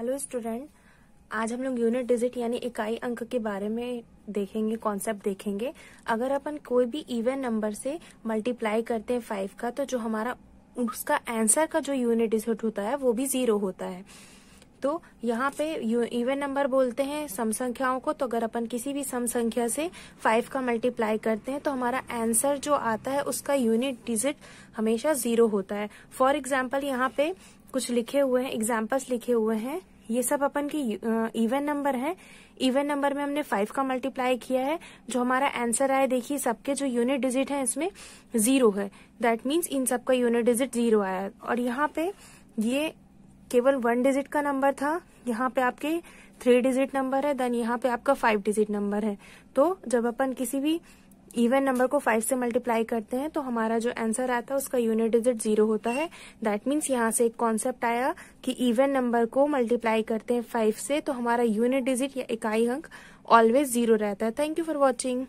hello student आज हम लोग यूनिट डिजिट यानी इकाई अंक के बारे में देखेंगे कॉन्सेप्ट देखेंगे अगर अपन कोई भी इवन नंबर से मल्टीप्लाई करते हैं फाइव का तो जो हमारा उसका आंसर का जो यूनिट डिजिट होता है वो भी जीरो होता है तो यहाँ पे इवन नंबर बोलते हैं सम संख्याओं को तो अगर अपन किसी भी सम संख्या से फाइव का मल्टीप्लाई करते हैं तो हमारा आंसर जो आता है उसका यूनिट डिजिट हमेशा जीरो होता है फॉर एग्जाम्पल यहाँ पे कुछ लिखे हुए हैं एग्जाम्पल्स लिखे हुए हैं ये सब अपन की इवन नंबर है इवन नंबर में हमने फाइव का मल्टीप्लाई किया है जो हमारा आंसर आया देखिए सबके जो यूनिट डिजिट है इसमें जीरो है दैट मीन्स इन सबका यूनिट डिजिट जीरो आया और यहाँ पे ये केवल वन डिजिट का नंबर था यहाँ पे आपके थ्री डिजिट नंबर है देन यहाँ पे आपका फाइव डिजिट नंबर है तो जब अपन किसी भी इवन नंबर को फाइव से मल्टीप्लाई करते हैं तो हमारा जो आंसर आता है उसका यूनिट डिजिट जीरो होता है दैट मीन्स यहाँ से एक कॉन्सेप्ट आया कि इवन नंबर को मल्टीप्लाई करते हैं फाइव से तो हमारा यूनिट डिजिट या इकाई अंक ऑलवेज जीरो रहता है थैंक यू फॉर वॉचिंग